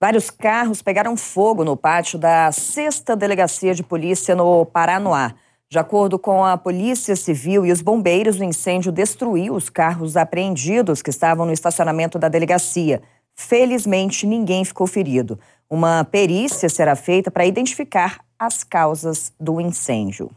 Vários carros pegaram fogo no pátio da 6 Delegacia de Polícia no Paranoá. De acordo com a Polícia Civil e os bombeiros, o incêndio destruiu os carros apreendidos que estavam no estacionamento da delegacia. Felizmente, ninguém ficou ferido. Uma perícia será feita para identificar as causas do incêndio.